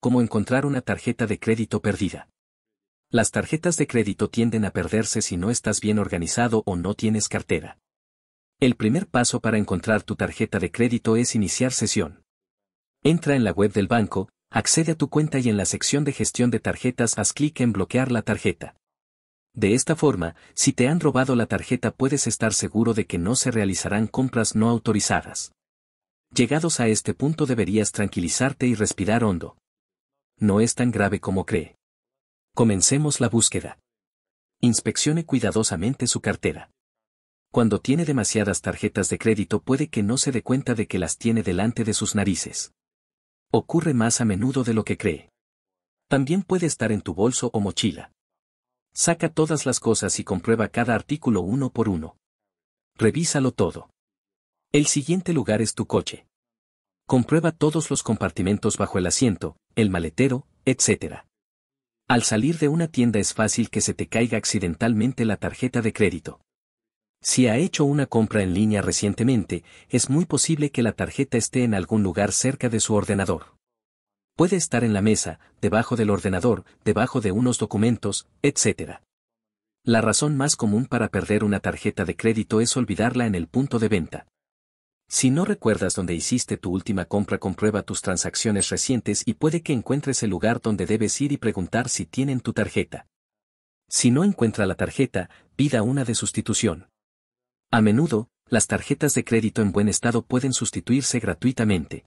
cómo encontrar una tarjeta de crédito perdida. Las tarjetas de crédito tienden a perderse si no estás bien organizado o no tienes cartera. El primer paso para encontrar tu tarjeta de crédito es iniciar sesión. Entra en la web del banco, accede a tu cuenta y en la sección de gestión de tarjetas haz clic en bloquear la tarjeta. De esta forma, si te han robado la tarjeta puedes estar seguro de que no se realizarán compras no autorizadas. Llegados a este punto deberías tranquilizarte y respirar hondo no es tan grave como cree. Comencemos la búsqueda. Inspeccione cuidadosamente su cartera. Cuando tiene demasiadas tarjetas de crédito puede que no se dé cuenta de que las tiene delante de sus narices. Ocurre más a menudo de lo que cree. También puede estar en tu bolso o mochila. Saca todas las cosas y comprueba cada artículo uno por uno. Revísalo todo. El siguiente lugar es tu coche comprueba todos los compartimentos bajo el asiento, el maletero, etc. Al salir de una tienda es fácil que se te caiga accidentalmente la tarjeta de crédito. Si ha hecho una compra en línea recientemente, es muy posible que la tarjeta esté en algún lugar cerca de su ordenador. Puede estar en la mesa, debajo del ordenador, debajo de unos documentos, etc. La razón más común para perder una tarjeta de crédito es olvidarla en el punto de venta. Si no recuerdas dónde hiciste tu última compra, comprueba tus transacciones recientes y puede que encuentres el lugar donde debes ir y preguntar si tienen tu tarjeta. Si no encuentra la tarjeta, pida una de sustitución. A menudo, las tarjetas de crédito en buen estado pueden sustituirse gratuitamente.